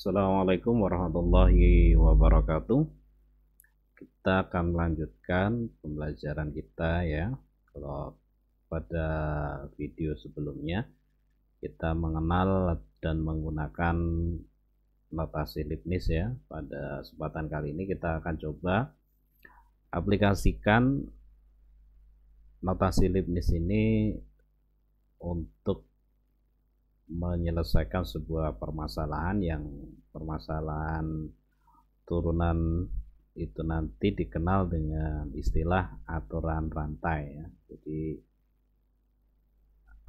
Assalamualaikum warahmatullahi wabarakatuh. Kita akan melanjutkan pembelajaran kita ya. Kalau pada video sebelumnya kita mengenal dan menggunakan notasi Leibniz ya. Pada kesempatan kali ini kita akan coba aplikasikan notasi Leibniz ini untuk menyelesaikan sebuah permasalahan yang permasalahan turunan itu nanti dikenal dengan istilah aturan rantai ya. Jadi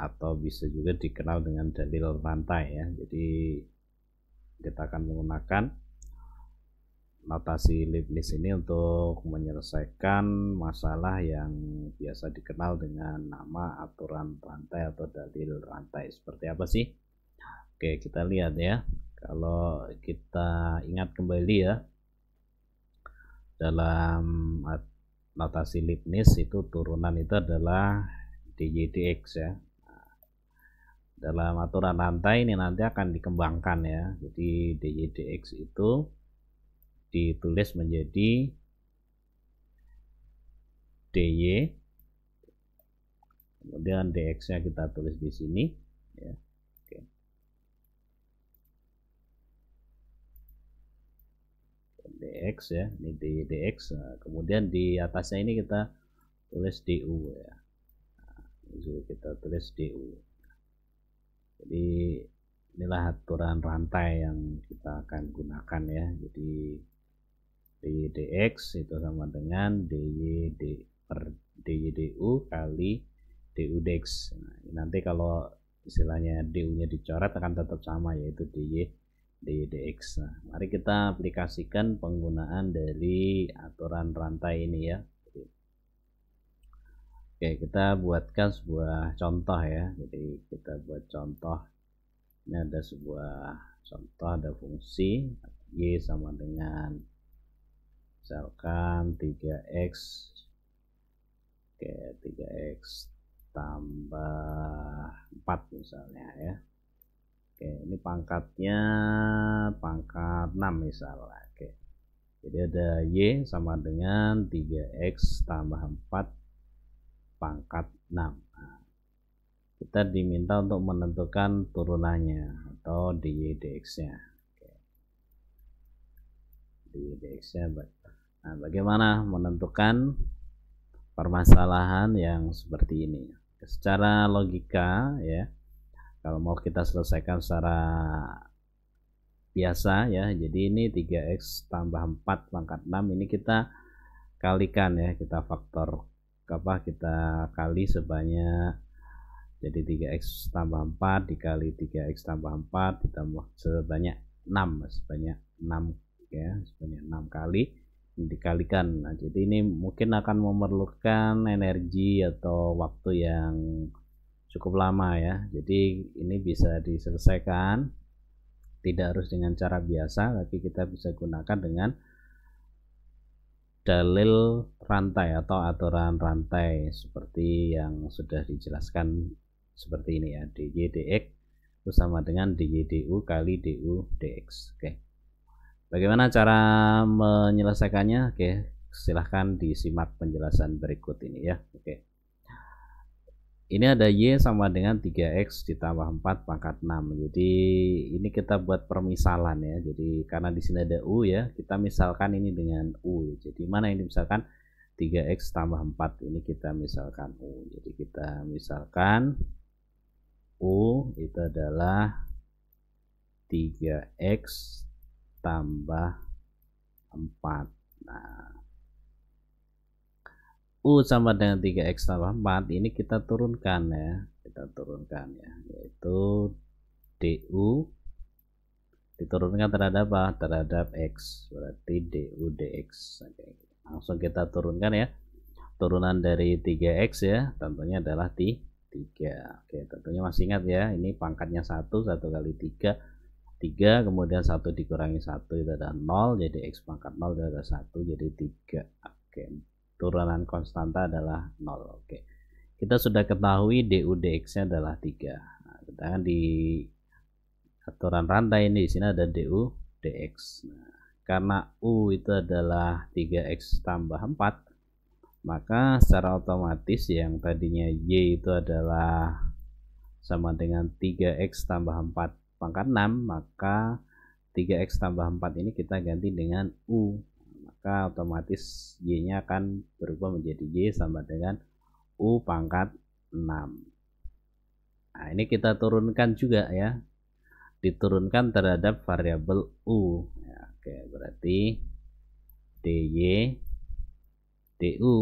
atau bisa juga dikenal dengan dalil rantai ya. Jadi kita akan menggunakan notasi Leibniz ini untuk menyelesaikan masalah yang biasa dikenal dengan nama aturan rantai atau dalil rantai. Seperti apa sih? Oke, kita lihat ya. Kalau kita ingat kembali ya, dalam notasi Leibniz itu turunan itu adalah DJDX ya. dalam aturan rantai ini nanti akan dikembangkan ya. Jadi DJDX itu ditulis menjadi dy kemudian dx nya kita tulis di sini ya. Oke. dx ya ini dy dx nah, kemudian di atasnya ini kita tulis du ya nah, kita tulis du jadi inilah aturan rantai yang kita akan gunakan ya jadi dydx itu sama dengan dy d per dy du kali du dx. Nah, nanti kalau istilahnya du-nya dicoret akan tetap sama yaitu dy dy Nah, mari kita aplikasikan penggunaan dari aturan rantai ini ya. Oke, kita buatkan sebuah contoh ya. Jadi kita buat contoh. Ini ada sebuah contoh ada fungsi y sama dengan misalkan 3x oke 3x tambah 4 misalnya ya oke ini pangkatnya pangkat 6 misalnya oke jadi ada Y sama dengan 3X tambah 4 pangkat 6 nah, kita diminta untuk menentukan turunannya atau dy dx nya oke. dy dx nya Nah, bagaimana menentukan permasalahan yang seperti ini? Secara logika ya, kalau mau kita selesaikan secara biasa ya, jadi ini 3x tambah 4 pangkat 6 ini kita kalikan ya, kita faktor apa kita kali sebanyak jadi 3x tambah 4 dikali 3x tambah 4 ditambah sebanyak 6 sebanyak 6 ya sebanyak 6 kali dikalikan. Nah, jadi ini mungkin akan memerlukan energi atau waktu yang cukup lama ya. Jadi ini bisa diselesaikan tidak harus dengan cara biasa, tapi kita bisa gunakan dengan dalil rantai atau aturan rantai seperti yang sudah dijelaskan seperti ini ya. DY DX itu sama dengan DY DU kali DU DX. Oke. Okay. Bagaimana cara menyelesaikannya? Oke, silahkan disimak penjelasan berikut ini ya. Oke. Ini ada Y sama dengan 3X ditambah 4 pangkat 6. Jadi ini kita buat permisalan ya. Jadi karena di sini ada U ya, kita misalkan ini dengan U. Jadi mana yang misalkan 3X tambah 4 ini kita misalkan U. Jadi kita misalkan U itu adalah 3X tambah 4 nah U sama dengan 3X tambah 4 ini kita turunkan ya kita turunkan ya yaitu DU diturunkan terhadap apa? terhadap X berarti DU DX langsung kita turunkan ya turunan dari 3X ya tentunya adalah 3 oke tentunya masih ingat ya ini pangkatnya 1 1 kali 3 3 kemudian 1 dikurangi 1 itu ada 0 jadi X pangkat 0 itu ada 1 jadi 3 oke turunan konstanta adalah 0 oke kita sudah ketahui DU DX nya adalah 3 nah, kita kan di aturan rantai ini di sini ada DU DX nah, karena U itu adalah 3X tambah 4 maka secara otomatis yang tadinya Y itu adalah sama dengan 3X tambah 4 pangkat 6 maka 3x tambah 4 ini kita ganti dengan U maka otomatis Y nya akan berubah menjadi Y sama dengan U pangkat 6 nah ini kita turunkan juga ya diturunkan terhadap variabel U ya, oke berarti DY DU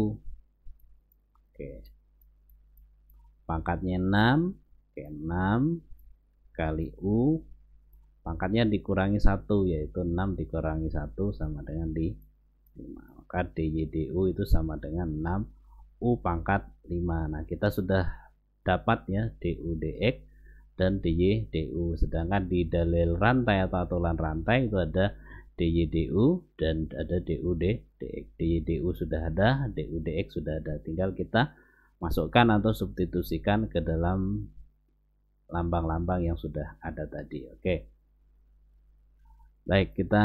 oke pangkatnya 6 oke 6 kali U pangkatnya dikurangi satu yaitu 6 dikurangi satu sama dengan di 5 maka DYDU itu sama dengan 6 U pangkat 5 nah kita sudah dapat ya DU DX dan dydu. sedangkan di dalil rantai atau aturan rantai itu ada dydu dan ada DU dydu DX DYDU sudah ada dudx sudah ada tinggal kita masukkan atau substitusikan ke dalam lambang-lambang yang sudah ada tadi. Oke. Baik, kita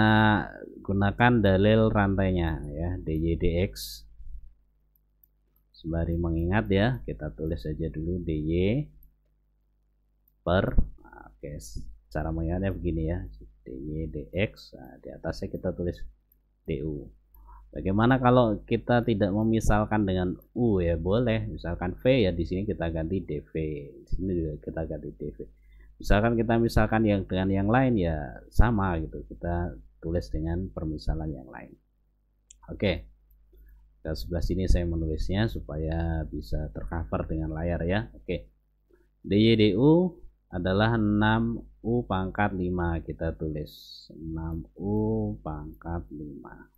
gunakan dalil rantainya ya, DYDX. Sembari mengingat ya, kita tulis saja dulu DY per oke, cara mengingatnya begini ya, DY DX. Nah, di atasnya kita tulis DU. Bagaimana kalau kita tidak memisalkan dengan U ya boleh. Misalkan V ya di sini kita ganti DV. Di sini juga kita ganti DV. Misalkan kita misalkan yang dengan yang lain ya sama gitu. Kita tulis dengan permisalan yang lain. Oke. Okay. Ke sebelah sini saya menulisnya supaya bisa tercover dengan layar ya. Oke. Okay. DYDU adalah 6U pangkat 5 kita tulis 6U pangkat 5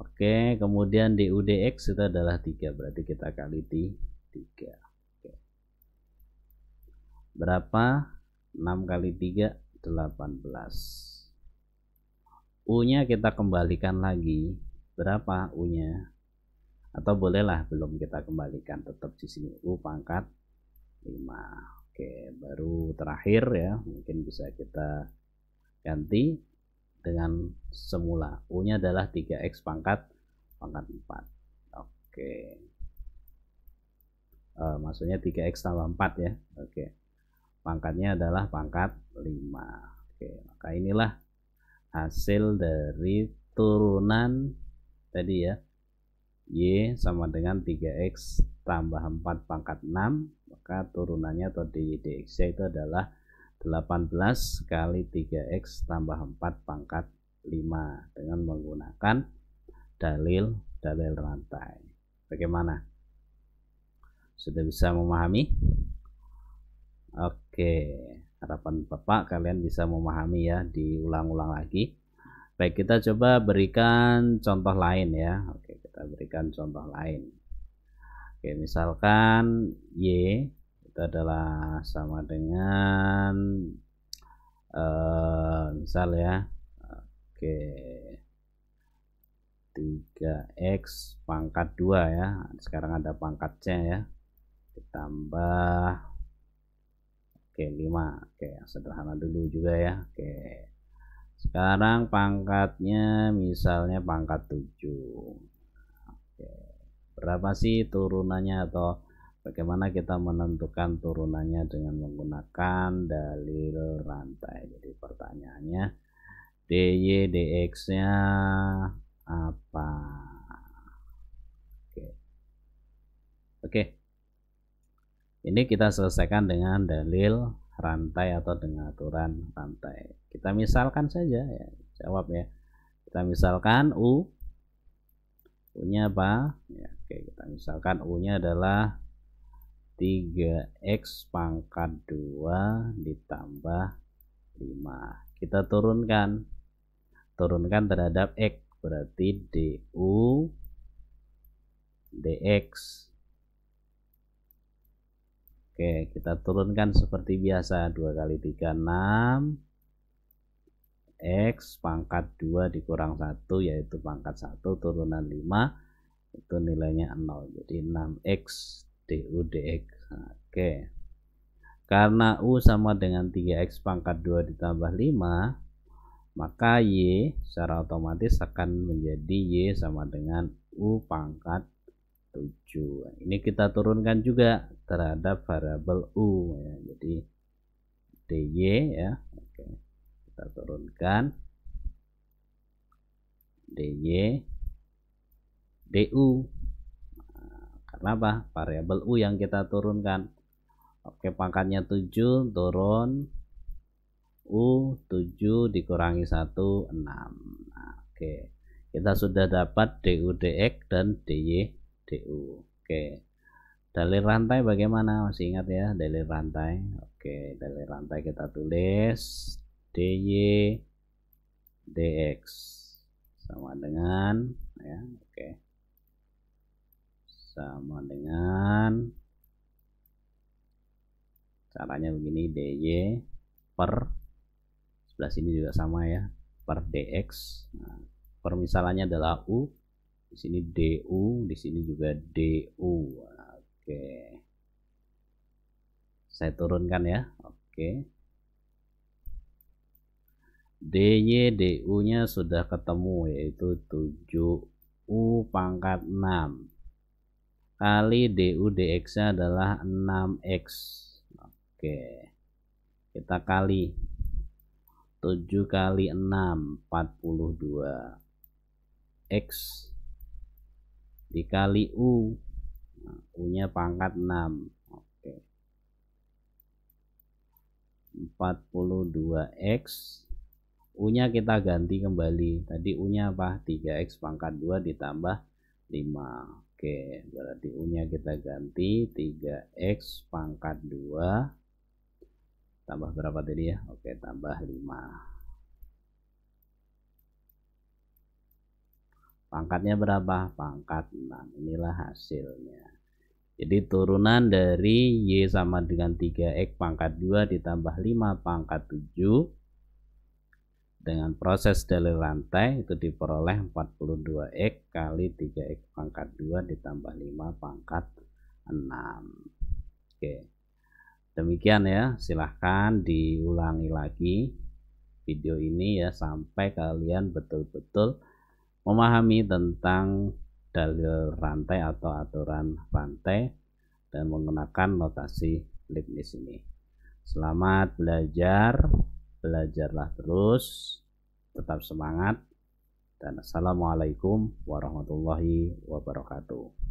Oke, kemudian di UDX itu adalah 3, berarti kita kali 3. Oke. Berapa? 6 kali 3, 18. U-nya kita kembalikan lagi. Berapa U-nya? Atau bolehlah belum kita kembalikan, tetap di sini U pangkat 5. Oke, baru terakhir ya, mungkin bisa kita ganti dengan semula. U-nya adalah 3x pangkat pangkat 4. Oke. Okay. Uh, eh, maksudnya 3x tambah 4 ya. Oke. Okay. Pangkatnya adalah pangkat 5. Oke, okay. maka inilah hasil dari turunan tadi ya. Y sama dengan 3x tambah 4 pangkat 6, maka turunannya atau dx itu adalah 18 kali 3x tambah 4 pangkat 5 dengan menggunakan dalil-dalil rantai. Bagaimana? Sudah bisa memahami? Oke, harapan Bapak kalian bisa memahami ya, diulang-ulang lagi. Baik, kita coba berikan contoh lain ya. Oke, kita berikan contoh lain. Oke, misalkan Y itu adalah sama dengan uh, misal ya oke okay. 3x pangkat 2 ya sekarang ada pangkat c ya ditambah oke okay, 5 oke okay, sederhana dulu juga ya oke okay. sekarang pangkatnya misalnya pangkat 7 oke berapa sih turunannya atau Bagaimana kita menentukan turunannya dengan menggunakan dalil rantai. Jadi pertanyaannya dy dx-nya apa? Oke. Oke. Ini kita selesaikan dengan dalil rantai atau dengan aturan rantai. Kita misalkan saja ya, jawab ya. Kita misalkan U U-nya apa? Ya, oke, kita misalkan U-nya adalah 3x pangkat 2 ditambah 5 kita turunkan turunkan terhadap x berarti du dx Oke kita turunkan seperti biasa 2 kali 3 6 X pangkat 2 dikurang 1 yaitu pangkat 1 turunan 5 itu nilainya 0 jadi 6X du dx e oke karena u sama dengan 3x pangkat 2 ditambah 5 maka y secara otomatis akan menjadi y sama dengan u pangkat 7 ini kita turunkan juga terhadap variabel u ya. jadi dy ya oke kita turunkan dy du kenapa variabel u yang kita turunkan oke pangkatnya 7 turun u 7 dikurangi 1 6 nah, oke kita sudah dapat du dx dan dy du oke dalil rantai bagaimana masih ingat ya dalil rantai oke dalil rantai kita tulis dy dx sama dengan ya oke okay sama dengan caranya begini dy per sebelah sini juga sama ya per dx nah, permisalannya adalah u di sini du di sini juga du oke saya turunkan ya oke dy du nya sudah ketemu yaitu 7 u pangkat 6 kali DU DX-nya adalah 6X. Oke. Kita kali 7 kali 6 42. X dikali U. Nah, U-nya pangkat 6. Oke. 42X U-nya kita ganti kembali. Tadi U-nya apa? 3X pangkat 2 ditambah 5. Oke, berarti U-nya kita ganti 3X pangkat 2 tambah berapa tadi ya? Oke, tambah 5. Pangkatnya berapa? Pangkat 6. Inilah hasilnya. Jadi turunan dari Y sama dengan 3X pangkat 2 ditambah 5 pangkat 7 dengan proses dari rantai itu diperoleh 42x kali 3x pangkat 2 ditambah 5 pangkat 6 oke demikian ya silahkan diulangi lagi video ini ya sampai kalian betul-betul memahami tentang dalil rantai atau aturan rantai dan menggunakan notasi Leibniz ini selamat belajar belajarlah terus, tetap semangat, dan assalamualaikum warahmatullahi wabarakatuh.